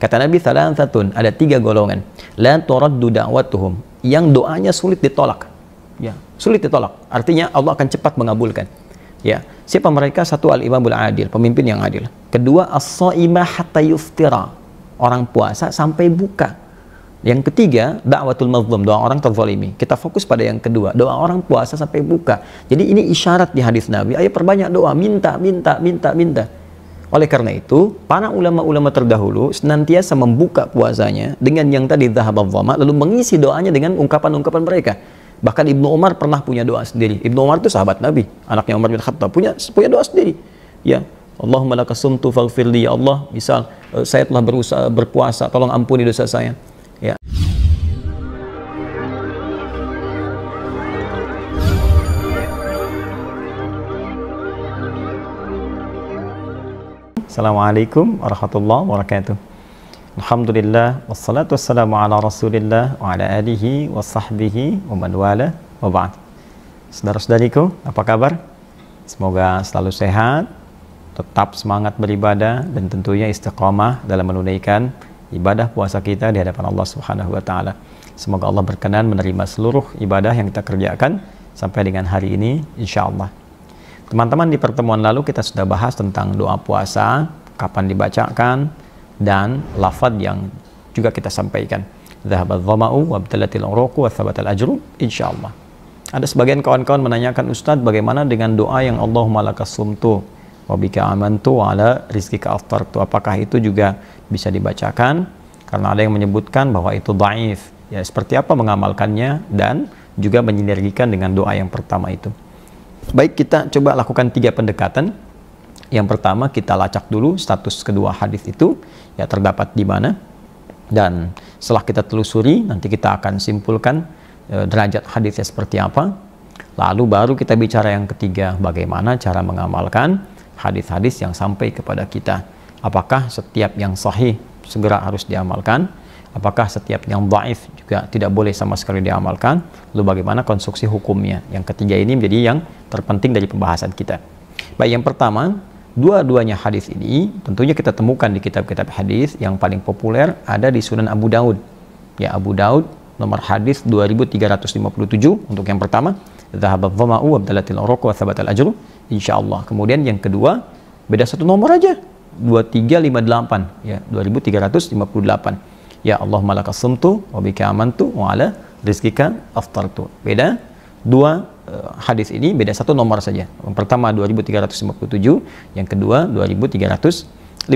Kata Nabi Thalathatun, ada tiga golongan. La turaddu da'watuhum. Yang doanya sulit ditolak. Ya, sulit ditolak. Artinya Allah akan cepat mengabulkan. Ya, siapa mereka? Satu al-imamul adil, pemimpin yang adil. Kedua as-saimah hatta yuftira. Orang puasa sampai buka. Yang ketiga, dakwatul mazlum, doa orang terzalimi. Kita fokus pada yang kedua, doa orang puasa sampai buka. Jadi ini isyarat di hadis Nabi, ayo perbanyak doa, minta, minta, minta, minta. Oleh karena itu, para ulama-ulama terdahulu senantiasa membuka puasanya dengan yang tadi zahabadzama, lalu mengisi doanya dengan ungkapan-ungkapan mereka. Bahkan Ibnu Umar pernah punya doa sendiri. Ibnu Umar itu sahabat Nabi, anaknya Umar bin Khattab punya punya doa sendiri. Ya, Allah malakasum sumtu faghfirli ya Allah, misal eh, saya telah berusaha berpuasa, tolong ampuni dosa saya. Ya. Assalamualaikum warahmatullahi wabarakatuh. Alhamdulillah wassalatu wassalamu ala Rasulillah wa ala alihi wa sahbihi wa man wala wa ba'd. Saudara-saudariku, apa kabar? Semoga selalu sehat, tetap semangat beribadah dan tentunya istiqomah dalam menunaikan ibadah puasa kita di hadapan Allah Subhanahu wa taala. Semoga Allah berkenan menerima seluruh ibadah yang kita kerjakan sampai dengan hari ini insyaallah. Teman-teman di pertemuan lalu kita sudah bahas tentang doa puasa, kapan dibacakan, dan lafad yang juga kita sampaikan. Zahabat dhama'u wa btalatil uruku wa thabatal ajru, insyaAllah. Ada sebagian kawan-kawan menanyakan, Ustadz bagaimana dengan doa yang Allahumma lakas sumtu wa bika amantu wa ala rizki aftartu. Apakah itu juga bisa dibacakan? Karena ada yang menyebutkan bahwa itu daif. Ya, seperti apa mengamalkannya dan juga menyinergikan dengan doa yang pertama itu. Baik, kita coba lakukan tiga pendekatan. Yang pertama kita lacak dulu status kedua hadis itu ya terdapat di mana dan setelah kita telusuri nanti kita akan simpulkan e, derajat hadisnya seperti apa. Lalu baru kita bicara yang ketiga bagaimana cara mengamalkan hadis-hadis yang sampai kepada kita. Apakah setiap yang sahih segera harus diamalkan? Apakah setiap yang baif tidak, tidak boleh sama sekali diamalkan. Lalu bagaimana konstruksi hukumnya? Yang ketiga ini menjadi yang terpenting dari pembahasan kita. Baik, yang pertama, dua-duanya hadis ini tentunya kita temukan di kitab-kitab hadis yang paling populer ada di Sunan Abu Daud. Ya, Abu Daud nomor hadis 2357 untuk yang pertama. Zahabat dhama'u Abdalatil oroku wa thabatal Ajr, InsyaAllah. Kemudian yang kedua, beda satu nomor aja. 2358 ya 2358 Ya Allah malaka sumtu wa bika amantu wa ala rizkika aftartu. Beda dua uh, hadis ini beda satu nomor saja. Yang pertama 2357, yang kedua 2358.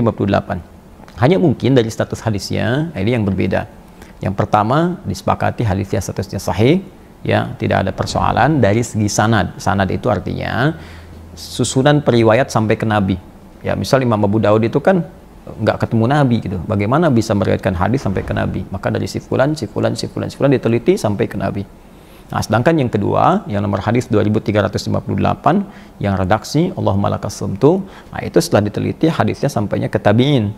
Hanya mungkin dari status hadisnya nah, ini yang berbeda. Yang pertama disepakati hadisnya statusnya sahih, ya tidak ada persoalan dari segi sanad. Sanad itu artinya susunan periwayat sampai ke nabi. Ya, misal Imam Abu Daud itu kan nggak ketemu Nabi gitu. Bagaimana bisa meriwayatkan hadis sampai ke Nabi? Maka dari sifulan sifulan sifulan sifulan diteliti sampai ke Nabi. Nah, sedangkan yang kedua, yang nomor hadis 2358, yang redaksi Allahumma malakas sumtu, nah itu setelah diteliti hadisnya sampainya ke tabi'in.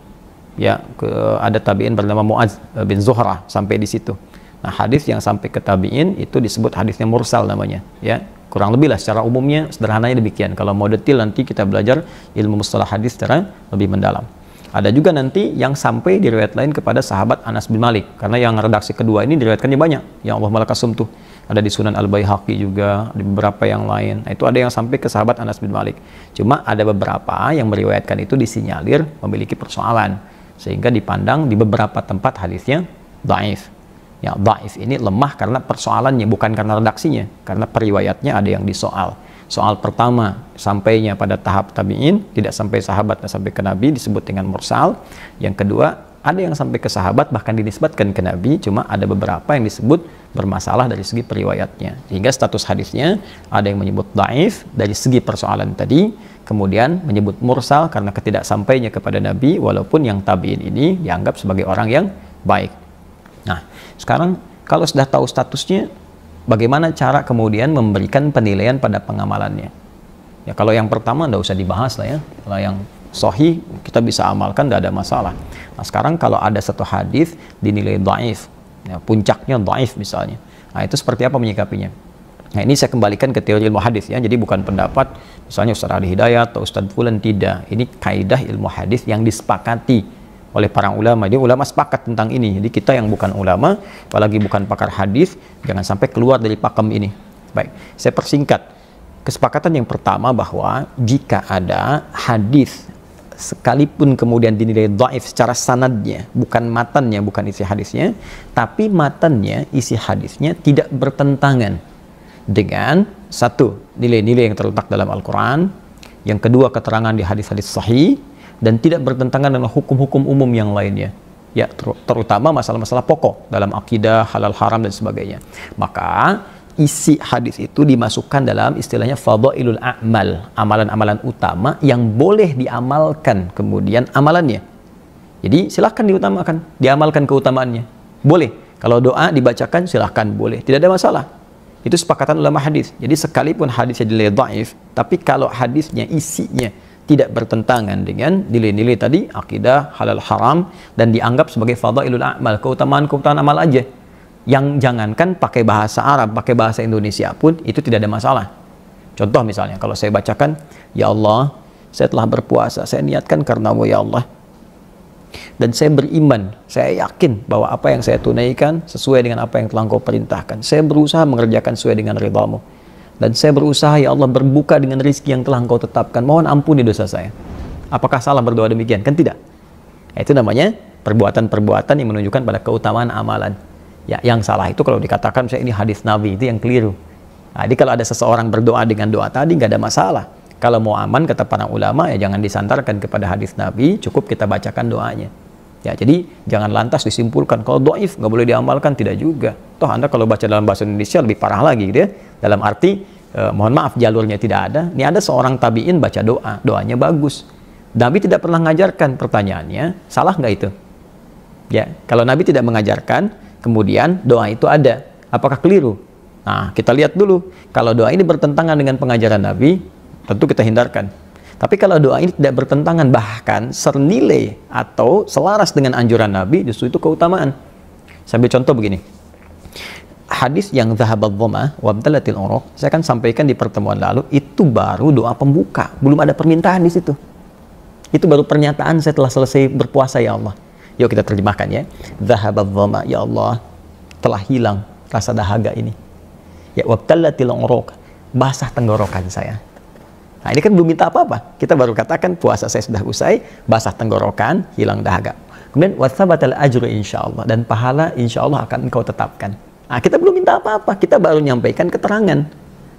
Ya, ke, ada tabi'in bernama Mu'az eh, bin Zuhra sampai di situ. Nah, hadis yang sampai ke tabi'in itu disebut hadisnya mursal namanya, ya. Kurang lebih lah secara umumnya sederhananya demikian. Kalau mau detail nanti kita belajar ilmu mustalah hadis secara lebih mendalam. Ada juga nanti yang sampai diriwayat lain kepada sahabat Anas bin Malik. Karena yang redaksi kedua ini diriwayatkannya banyak. Yang Allah malakasum tuh. Ada di Sunan al bayhaqi juga, di beberapa yang lain. Nah, itu ada yang sampai ke sahabat Anas bin Malik. Cuma ada beberapa yang meriwayatkan itu disinyalir memiliki persoalan. Sehingga dipandang di beberapa tempat hadisnya daif. Ya, daif ini lemah karena persoalannya, bukan karena redaksinya. Karena periwayatnya ada yang disoal soal pertama sampainya pada tahap tabi'in tidak sampai sahabat dan sampai ke nabi disebut dengan mursal yang kedua ada yang sampai ke sahabat bahkan dinisbatkan ke nabi cuma ada beberapa yang disebut bermasalah dari segi periwayatnya sehingga status hadisnya ada yang menyebut daif dari segi persoalan tadi kemudian menyebut mursal karena ketidaksampainya kepada nabi walaupun yang tabi'in ini dianggap sebagai orang yang baik nah sekarang kalau sudah tahu statusnya bagaimana cara kemudian memberikan penilaian pada pengamalannya. Ya kalau yang pertama tidak usah dibahas lah ya. Kalau yang sohi kita bisa amalkan tidak ada masalah. Nah sekarang kalau ada satu hadis dinilai daif, ya, puncaknya daif misalnya. Nah itu seperti apa menyikapinya? Nah ini saya kembalikan ke teori ilmu hadis ya. Jadi bukan pendapat misalnya Ustaz Ali Hidayat atau Ustaz Fulan tidak. Ini kaidah ilmu hadis yang disepakati oleh para ulama. Jadi ulama sepakat tentang ini. Jadi kita yang bukan ulama, apalagi bukan pakar hadis, jangan sampai keluar dari pakem ini. Baik, saya persingkat. Kesepakatan yang pertama bahwa jika ada hadis sekalipun kemudian dinilai dhaif secara sanadnya, bukan matannya, bukan isi hadisnya, tapi matannya, isi hadisnya tidak bertentangan dengan satu, nilai-nilai yang terletak dalam Al-Qur'an, yang kedua keterangan di hadis-hadis sahih, dan tidak bertentangan dengan hukum-hukum umum yang lainnya ya terutama masalah-masalah pokok dalam akidah halal haram dan sebagainya maka isi hadis itu dimasukkan dalam istilahnya fadailul a'mal amalan-amalan utama yang boleh diamalkan kemudian amalannya jadi silahkan diutamakan diamalkan keutamaannya boleh kalau doa dibacakan silahkan boleh tidak ada masalah itu sepakatan ulama hadis jadi sekalipun hadisnya dilihat da'if tapi kalau hadisnya isinya tidak bertentangan dengan nilai-nilai tadi akidah halal haram dan dianggap sebagai fadailul a'mal keutamaan-keutamaan amal aja yang jangankan pakai bahasa Arab pakai bahasa Indonesia pun itu tidak ada masalah contoh misalnya kalau saya bacakan ya Allah saya telah berpuasa saya niatkan karena ya Allah dan saya beriman, saya yakin bahwa apa yang saya tunaikan sesuai dengan apa yang telah Kau perintahkan. Saya berusaha mengerjakan sesuai dengan ridhamu dan saya berusaha ya Allah berbuka dengan rizki yang telah engkau tetapkan. Mohon ampuni dosa saya. Apakah salah berdoa demikian? Kan tidak. Itu namanya perbuatan-perbuatan yang menunjukkan pada keutamaan amalan. Ya, yang salah itu kalau dikatakan saya ini hadis Nabi itu yang keliru. Nah, jadi kalau ada seseorang berdoa dengan doa tadi nggak ada masalah. Kalau mau aman kata para ulama ya jangan disantarkan kepada hadis Nabi, cukup kita bacakan doanya. Ya, jadi jangan lantas disimpulkan kalau doif nggak boleh diamalkan tidak juga. Toh anda kalau baca dalam bahasa Indonesia lebih parah lagi gitu ya. Dalam arti eh, mohon maaf jalurnya tidak ada. Ini ada seorang tabiin baca doa, doanya bagus. Nabi tidak pernah mengajarkan pertanyaannya, salah nggak itu? Ya, kalau Nabi tidak mengajarkan, kemudian doa itu ada. Apakah keliru? Nah, kita lihat dulu. Kalau doa ini bertentangan dengan pengajaran Nabi, tentu kita hindarkan. Tapi kalau doa ini tidak bertentangan bahkan senilai atau selaras dengan anjuran Nabi justru itu keutamaan. Sambil contoh begini. Hadis yang zahabat boma, wa wabdalatil uruk, saya akan sampaikan di pertemuan lalu, itu baru doa pembuka, belum ada permintaan di situ. Itu baru pernyataan saya telah selesai berpuasa ya Allah. Yuk kita terjemahkan ya. zahabat dhoma, ya Allah, telah hilang rasa dahaga ini. Ya wabdalatil uruk, basah tenggorokan saya Nah ini kan belum minta apa-apa. Kita baru katakan puasa saya sudah usai, basah tenggorokan, hilang dahaga. Kemudian wasabatal ajru insya Allah dan pahala insya Allah akan engkau tetapkan. Nah, kita belum minta apa-apa, kita baru nyampaikan keterangan.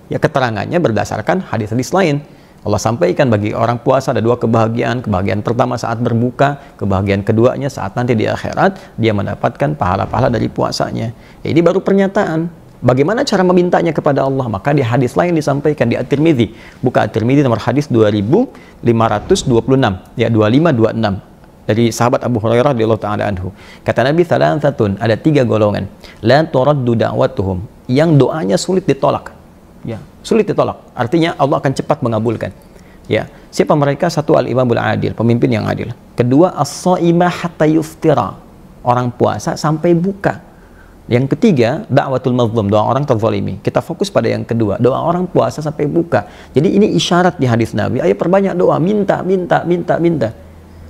Ya keterangannya berdasarkan hadis-hadis lain. Allah sampaikan bagi orang puasa ada dua kebahagiaan. Kebahagiaan pertama saat berbuka, kebahagiaan keduanya saat nanti di akhirat dia mendapatkan pahala-pahala dari puasanya. Ya, ini baru pernyataan. Bagaimana cara memintanya kepada Allah? Maka di hadis lain disampaikan di At-Tirmidzi. Buka At-Tirmidzi nomor hadis 2526 ya 2526 dari sahabat Abu Hurairah di Allah taala anhu. Kata Nabi salasatun, ada tiga golongan. La turaddu da'watuhum, yang doanya sulit ditolak. Ya, sulit ditolak. Artinya Allah akan cepat mengabulkan. Ya, siapa mereka? Satu al-imamul adil, pemimpin yang adil. Kedua as saimah hatta yuftira, orang puasa sampai buka yang ketiga, da'watul mazlum, doa orang terzalimi. Kita fokus pada yang kedua, doa orang puasa sampai buka. Jadi ini isyarat di hadis Nabi, ayo perbanyak doa, minta, minta, minta, minta.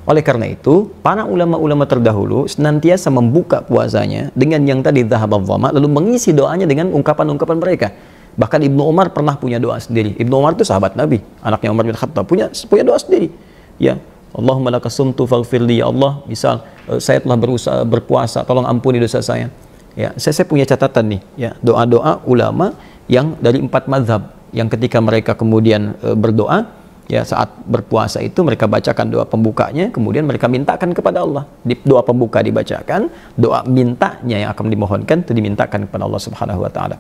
Oleh karena itu, para ulama-ulama terdahulu senantiasa membuka puasanya dengan yang tadi zahabadzama, lalu mengisi doanya dengan ungkapan-ungkapan mereka. Bahkan Ibnu Umar pernah punya doa sendiri. Ibnu Umar itu sahabat Nabi, anaknya Umar bin Khattab, punya punya doa sendiri. Ya, Allahumma lakasumtu faghfirli ya Allah, misal eh, saya telah berusaha berpuasa, tolong ampuni dosa saya. Ya, saya, saya punya catatan nih, ya, doa-doa ulama yang dari empat mazhab yang ketika mereka kemudian e, berdoa ya saat berpuasa itu mereka bacakan doa pembukanya kemudian mereka mintakan kepada Allah di doa pembuka dibacakan doa mintanya yang akan dimohonkan itu dimintakan kepada Allah Subhanahu wa taala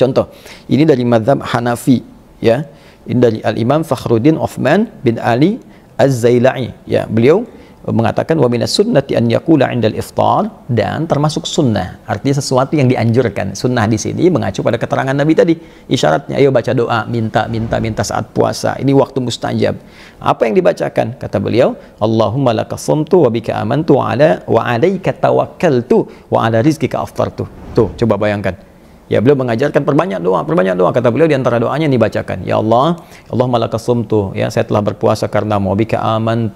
contoh ini dari mazhab Hanafi ya ini dari Al Imam Fakhruddin Uthman bin Ali Az-Zailai ya beliau mengatakan wa minas sunnati an yaqula 'indal iftar dan termasuk sunnah artinya sesuatu yang dianjurkan sunnah di sini mengacu pada keterangan Nabi tadi isyaratnya ayo baca doa minta minta minta saat puasa ini waktu mustajab apa yang dibacakan kata beliau Allahumma lakasumtu wa bika amantu ala wa alaika tawakkaltu wa ala rizqika aftartu tuh coba bayangkan Ya beliau mengajarkan perbanyak doa, perbanyak doa. Kata beliau di antara doanya ini bacakan. Ya Allah, malah kesum tu. Ya saya telah berpuasa karena mu. Bika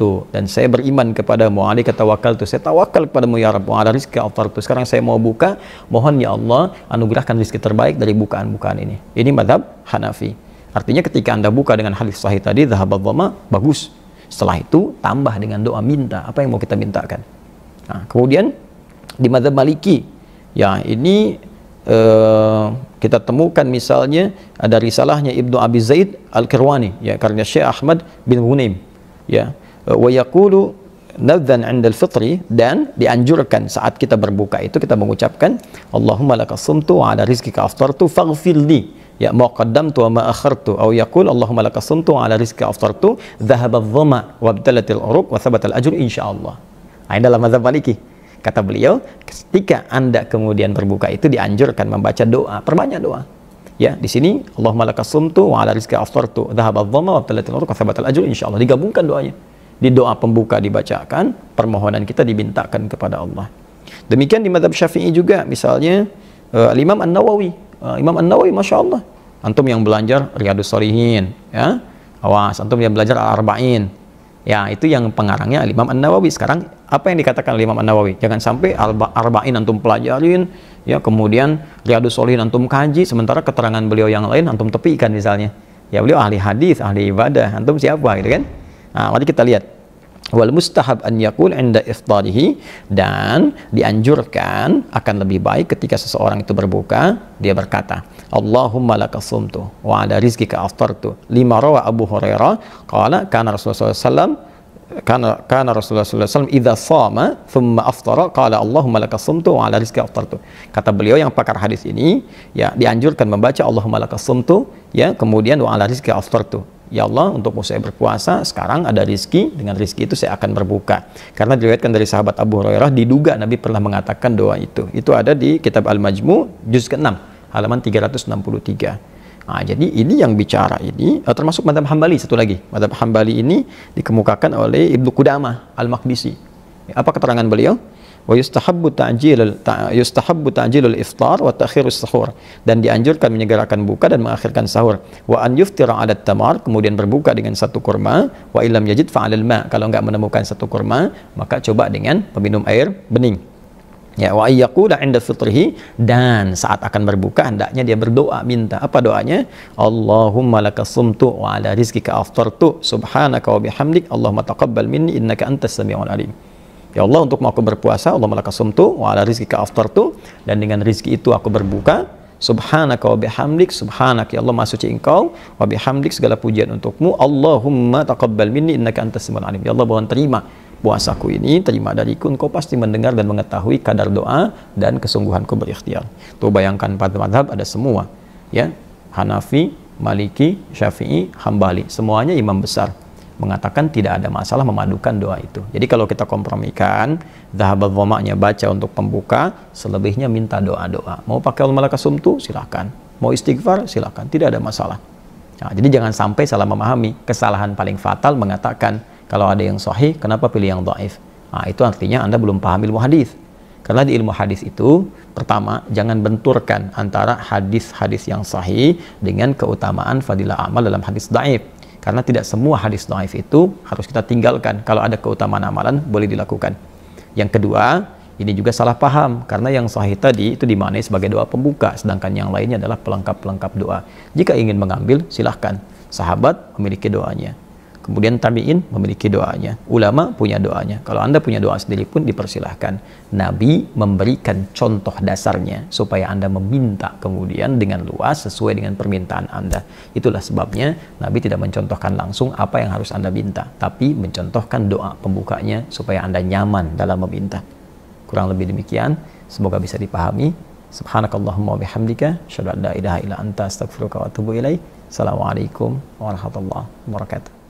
tuh Dan saya beriman kepada kata wakal tu. Saya tawakal kepada mu ya Rabb. ada rizki tu. Sekarang saya mau buka. Mohon ya Allah anugerahkan rizki terbaik dari bukaan-bukaan ini. Ini madhab Hanafi. Artinya ketika anda buka dengan hadis sahih tadi. Zahabad dhama. Bagus. Setelah itu tambah dengan doa minta. Apa yang mau kita mintakan. Nah, kemudian di madhab Maliki. Ya ini Eh, kita temukan misalnya ada risalahnya Ibnu Abi Zaid Al-Kirwani ya karena Syekh Ahmad bin Hunaim ya eh, wa yaqulu nadzan 'inda al-fitri dan dianjurkan saat kita berbuka itu kita mengucapkan Allahumma lakas sumtu wa ala rizqika aftartu faghfirli ya ma wa ma akhartu atau yaqul Allahumma lakas sumtu wa ala rizqika aftartu dhahaba adh-dhama wa al uruq wa thabata al-ajr insyaallah nah, ini dalam mazhab Maliki Kata beliau, ketika Anda kemudian berbuka itu dianjurkan membaca doa, perbanyak doa. Ya, di sini Allah lakas sumtu wa ala rizqi aftartu, dhahabadh dhamma wa talatil urqa thabatal insya insyaallah digabungkan doanya. Di doa pembuka dibacakan, permohonan kita dibintakan kepada Allah. Demikian di madhab Syafi'i juga, misalnya uh, eh, Imam An-Nawawi. Uh, Imam An-Nawawi Masya Allah. Antum yang belajar Riyadus Salihin, ya. Awas, antum yang belajar Al-Arba'in, Ya, itu yang pengarangnya Imam An-Nawawi. Sekarang apa yang dikatakan Imam An-Nawawi? Jangan sampai arba'in antum pelajarin, ya kemudian riyadus solihin antum kaji, sementara keterangan beliau yang lain antum tepikan misalnya. Ya, beliau ahli hadis, ahli ibadah, antum siapa gitu kan? Nah, mari kita lihat wal mustahab an yakul inda iftarihi dan dianjurkan akan lebih baik ketika seseorang itu berbuka dia berkata Allahumma lakasumtu wa ala ka aftartu lima rawa Abu Hurairah qala kana Rasulullah sallallahu karena karena Rasulullah SAW idza sama thumma aftara qala Allahumma lakasumtu wa ala rizqi aftartu kata beliau yang pakar hadis ini ya dianjurkan membaca Allahumma lakasumtu ya kemudian wa ala rizqi aftartu Ya Allah, untuk saya berpuasa, sekarang ada rizki, dengan rizki itu saya akan berbuka. Karena dilihatkan dari sahabat Abu Hurairah, diduga Nabi pernah mengatakan doa itu. Itu ada di kitab Al-Majmu, juz ke-6, halaman 363. Nah, jadi ini yang bicara ini eh, termasuk madhab Hambali satu lagi. Madhab Hambali ini dikemukakan oleh Ibnu Kudama al Makdisi Apa keterangan beliau? wa yustahabbu ta'jil ta yustahabbu ta'jilul iftar wa ta'khirus sahur dan dianjurkan menyegerakan buka dan mengakhirkan sahur wa an yuftira 'ala tamar kemudian berbuka dengan satu kurma wa illam yajid fa'alal ma kalau enggak menemukan satu kurma maka coba dengan peminum air bening ya wa ayyaqula 'inda fitrihi dan saat akan berbuka hendaknya dia berdoa minta apa doanya Allahumma laka sumtu wa ala rizqika aftartu subhanaka wa bihamdik Allahumma taqabbal minni innaka antas samiul alim Ya Allah untuk aku berpuasa, Allah sumtu wa ala ka aftartu, dan dengan rizki itu aku berbuka, Subhanaka wa bihamdik, subhanak ya Allah maha suci engkau, wa bihamdik segala pujian untukmu, Allahumma taqabbal minni innaka antas samiul alim. Ya Allah mohon terima puasaku ini, terima dariku, engkau pasti mendengar dan mengetahui kadar doa dan kesungguhanku berikhtiar. Tuh bayangkan pada madhab ada semua, ya, Hanafi, Maliki, Syafi'i, Hambali, semuanya imam besar mengatakan tidak ada masalah memadukan doa itu. Jadi kalau kita kompromikan, zahabat womaknya baca untuk pembuka, selebihnya minta doa-doa. Mau pakai al-malaka sumtu, silahkan. Mau istighfar, silahkan. Tidak ada masalah. Nah, jadi jangan sampai salah memahami. Kesalahan paling fatal mengatakan, kalau ada yang sahih, kenapa pilih yang do'if? Nah, itu artinya Anda belum paham ilmu hadis. Karena di ilmu hadis itu, pertama, jangan benturkan antara hadis-hadis yang sahih dengan keutamaan fadilah amal dalam hadis daif karena tidak semua hadis doaif itu harus kita tinggalkan. Kalau ada keutamaan amalan, boleh dilakukan. Yang kedua, ini juga salah paham karena yang sahih tadi itu dimaknai sebagai doa pembuka sedangkan yang lainnya adalah pelengkap-pelengkap doa. Jika ingin mengambil silahkan. Sahabat memiliki doanya kemudian tabiin memiliki doanya ulama punya doanya kalau anda punya doa sendiri pun dipersilahkan nabi memberikan contoh dasarnya supaya anda meminta kemudian dengan luas sesuai dengan permintaan anda itulah sebabnya nabi tidak mencontohkan langsung apa yang harus anda minta tapi mencontohkan doa pembukanya supaya anda nyaman dalam meminta kurang lebih demikian semoga bisa dipahami subhanakallahumma bihamdika syadu la ilaha illa anta astaghfiruka wa atubu ilaih Assalamualaikum warahmatullahi wabarakatuh.